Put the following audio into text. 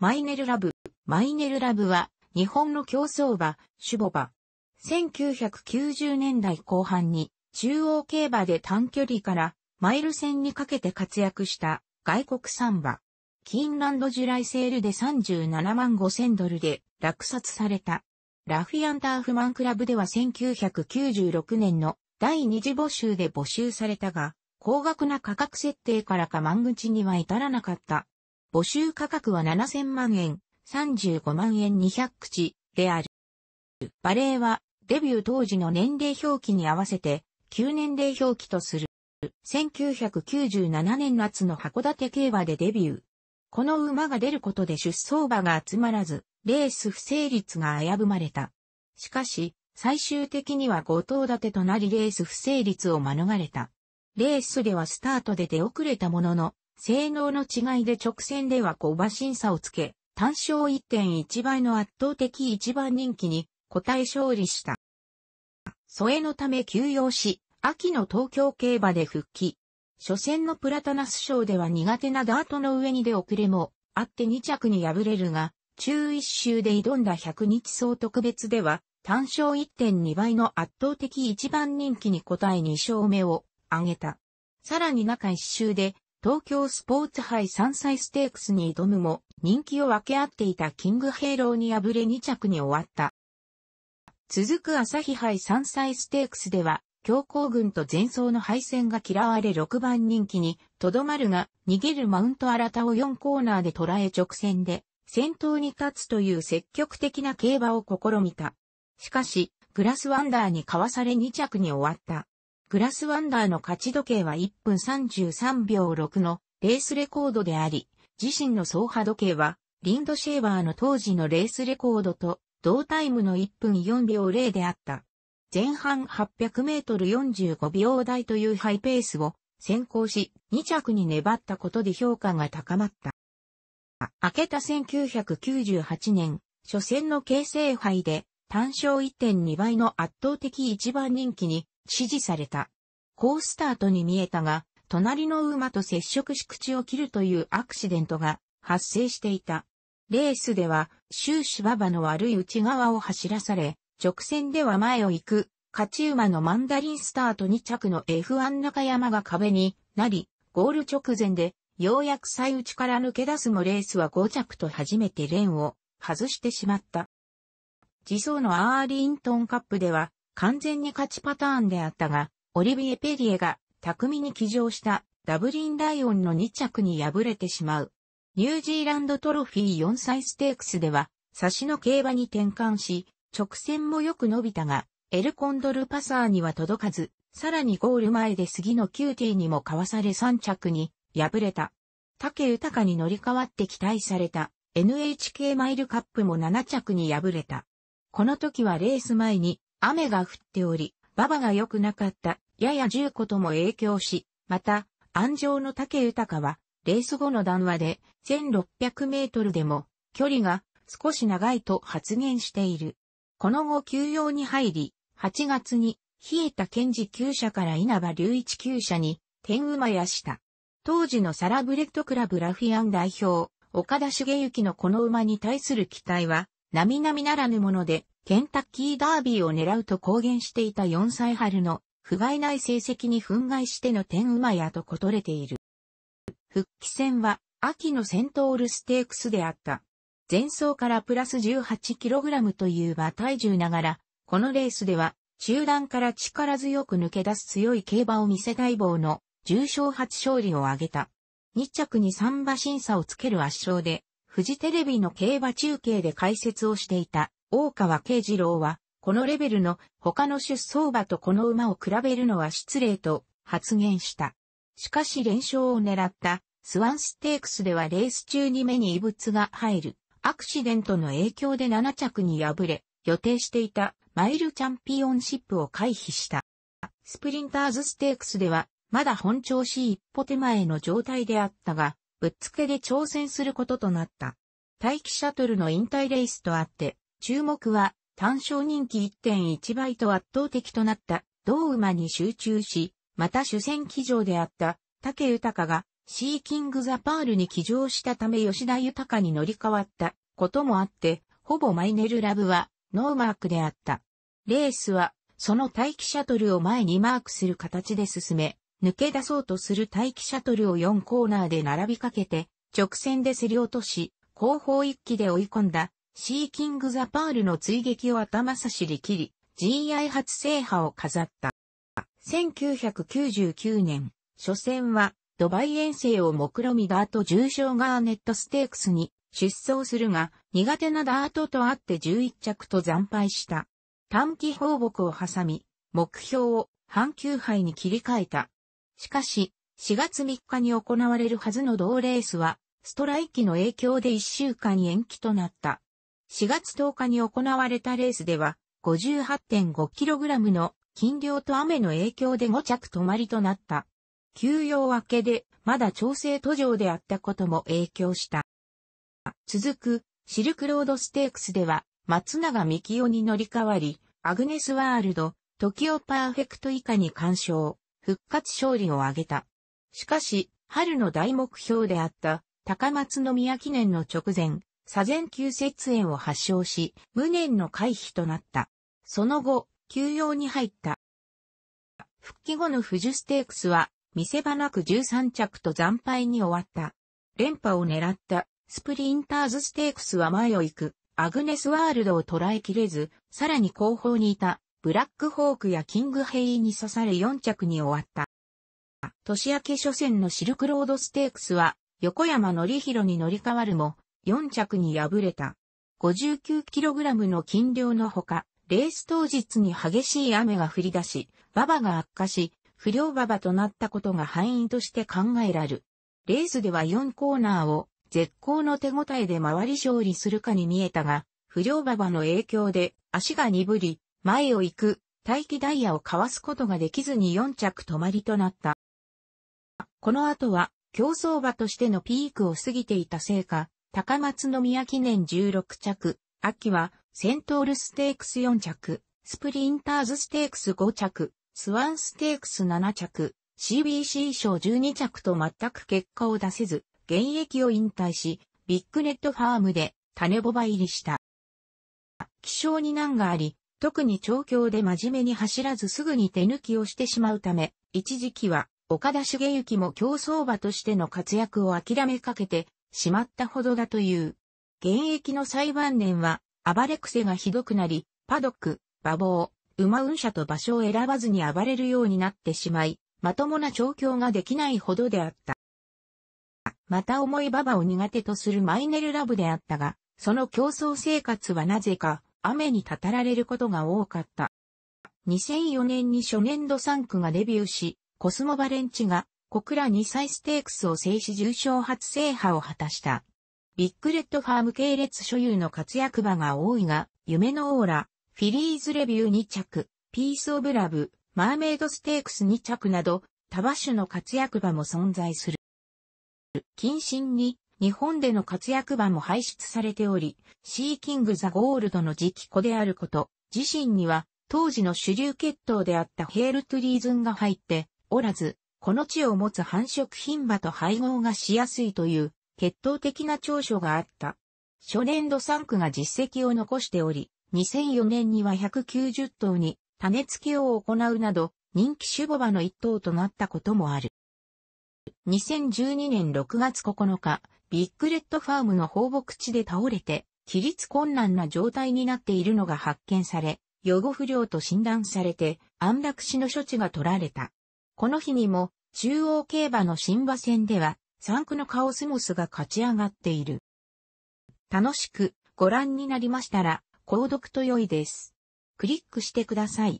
マイネルラブ。マイネルラブは、日本の競走馬、シュボバ。1990年代後半に、中央競馬で短距離から、マイル戦にかけて活躍した外国産馬。キーンランドジュライセールで37万5千ドルで落札された。ラフィアンターフマンクラブでは1996年の第二次募集で募集されたが、高額な価格設定からか満口には至らなかった。募集価格は7000万円、35万円200口である。バレーはデビュー当時の年齢表記に合わせて旧年齢表記とする。1997年夏の函館競馬でデビュー。この馬が出ることで出走馬が集まらず、レース不成立が危ぶまれた。しかし、最終的には後頭立てとなりレース不成立を免れた。レースではスタートで出遅れたものの、性能の違いで直線では5馬審査をつけ、単勝1.1倍の圧倒的一番人気に個体勝利した。添えのため休養し、秋の東京競馬で復帰。初戦のプラタナス賞では苦手なダートの上に出遅れもあって2着に敗れるが、中一周で挑んだ100日総特別では、単勝1.2倍の圧倒的一番人気に応え2勝目を挙げた。さらに中一周で東京スポーツ杯3歳ステークスに挑むも、人気を分け合っていたキングヘイローに敗れ2着に終わった。続く朝日杯3歳ステークスでは、強行軍と前走の敗戦が嫌われ6番人気に、とどまるが、逃げるマウント新たを4コーナーで捉え直線で、先頭に立つという積極的な競馬を試みた。しかし、グラスワンダーにかわされ2着に終わった。グラスワンダーの勝ち時計は1分33秒6のレースレコードであり、自身の走破時計は、リンドシェーバーの当時のレースレコードと、同タイムの1分4秒0であった。前半800メートル45秒台というハイペースを先行し、2着に粘ったことで評価が高まった。明けた1998年、初戦の形成杯で単勝1.2倍の圧倒的一番人気に指示された。好スタートに見えたが、隣の馬と接触し口を切るというアクシデントが発生していた。レースでは、終始馬場の悪い内側を走らされ、直線では前を行く、勝ち馬のマンダリンスタート2着の F1 中山が壁になり、ゴール直前で、ようやく最内から抜け出すもレースは5着と初めてレーンを外してしまった。自走のアーリントンカップでは、完全に勝ちパターンであったが、オリビエ・ペリエが巧みに騎乗したダブリン・ライオンの2着に敗れてしまう。ニュージーランドトロフィー4歳ステークスでは、差しの競馬に転換し、直線もよく伸びたが、エルコンドルパサーには届かず、さらにゴール前で杉のキューティーにもかわされ3着に敗れた。竹豊に乗り換わって期待された NHK マイルカップも7着に敗れた。この時はレース前に雨が降っており、馬場が良くなかった、やや重子とも影響し、また、安城の竹豊は、レース後の談話で、1600メートルでも、距離が少し長いと発言している。この後休養に入り、8月に、冷えた賢治厩舎から稲葉隆一厩舎に、天馬やした。当時のサラブレッドクラブラフィアン代表、岡田茂之のこの馬に対する期待は、並々ならぬもので、ケンタッキーダービーを狙うと公言していた4歳春の不甲斐ない成績に憤慨しての天馬やとことれている。復帰戦は秋のセントールステークスであった。前走からプラス 18kg という馬体重ながら、このレースでは中段から力強く抜け出す強い競馬を見せ待望の重賞初勝利を挙げた。2着に3馬審査をつける圧勝で、フジテレビの競馬中継で解説をしていた大川慶次郎は、このレベルの他の出走馬とこの馬を比べるのは失礼と発言した。しかし連勝を狙ったスワンステークスではレース中に目に異物が入るアクシデントの影響で7着に敗れ予定していたマイルチャンピオンシップを回避した。スプリンターズステークスではまだ本調子一歩手前の状態であったがぶっつけで挑戦することとなった。待機シャトルの引退レースとあって注目は単勝人気1.1倍と圧倒的となった同馬に集中し、また主戦騎乗であった竹豊がシーキングザパールに騎乗したため吉田豊に乗り換わったこともあって、ほぼマイネルラブはノーマークであった。レースはその待機シャトルを前にマークする形で進め、抜け出そうとする待機シャトルを4コーナーで並びかけて、直線で競り落とし、後方一機で追い込んだシーキング・ザ・パールの追撃を頭差しり切り、GI 初制覇を飾った。1999年、初戦は、ドバイ遠征を目論みダート重賞ガーネットステークスに出走するが、苦手なダートとあって11着と惨敗した。短期放牧を挟み、目標を半球杯に切り替えた。しかし、4月3日に行われるはずの同レースは、ストライキの影響で1週間延期となった。4月10日に行われたレースでは 58.5kg の金量と雨の影響で5着止まりとなった。休養明けでまだ調整途上であったことも影響した。続くシルクロードステークスでは松永幹夫に乗り換わり、アグネスワールド、トキオパーフェクト以下に干渉、復活勝利を挙げた。しかし、春の大目標であった高松宮記念の直前、左前急節炎を発症し、無念の回避となった。その後、休養に入った。復帰後のフジステークスは、見せ場なく13着と惨敗に終わった。連覇を狙ったスプリンターズステークスは前を行くアグネスワールドを捉えきれず、さらに後方にいたブラックホークやキングヘイに刺され4着に終わった。年明け初戦のシルクロードステークスは横山則弘に乗り換わるも、4着に敗れた。59kg の斤量のほか、レース当日に激しい雨が降り出し、馬場が悪化し、不良馬場となったことが敗因として考えられる。レースでは4コーナーを絶好の手応えで回り勝利するかに見えたが、不良馬場の影響で足が鈍り、前を行く待機ダイヤをかわすことができずに4着止まりとなった。この後は競走馬としてのピークを過ぎていたせいか、高松宮記念16着、秋は、セントールステークス4着、スプリンターズステークス5着、スワンステークス7着、CBC 賞12着と全く結果を出せず、現役を引退し、ビッグネットファームで種ボバ入りした。気象に難があり、特に調教で真面目に走らずすぐに手抜きをしてしまうため、一時期は岡田茂之も競走馬としての活躍を諦めかけて、しまったほどだという。現役の裁判年は、暴れ癖がひどくなり、パドック、馬房、馬運車と場所を選ばずに暴れるようになってしまい、まともな調教ができないほどであった。また重い馬場を苦手とするマイネルラブであったが、その競争生活はなぜか、雨にたたられることが多かった。2004年に初年度3区がデビューし、コスモ・バレンチが小倉二歳ステークスを制し重賞初制覇を果たした。ビッグレッドファーム系列所有の活躍場が多いが、夢のオーラ、フィリーズレビュー2着、ピースオブラブ、マーメイドステークス2着など、多馬種の活躍場も存在する。近親に、日本での活躍場も排出されており、シーキング・ザ・ゴールドの直子であること、自身には、当時の主流血統であったヘール・トゥリーズンが入っておらず、この地を持つ繁殖品馬と配合がしやすいという決闘的な長所があった。初年度3区が実績を残しており、2004年には190頭に種付けを行うなど、人気種母馬の一頭となったこともある。2012年6月9日、ビッグレッドファームの放牧地で倒れて、起立困難な状態になっているのが発見され、予後不良と診断されて、安楽死の処置が取られた。この日にも、中央競馬の新馬戦では、3区のカオスモスが勝ち上がっている。楽しくご覧になりましたら、購読と良いです。クリックしてください。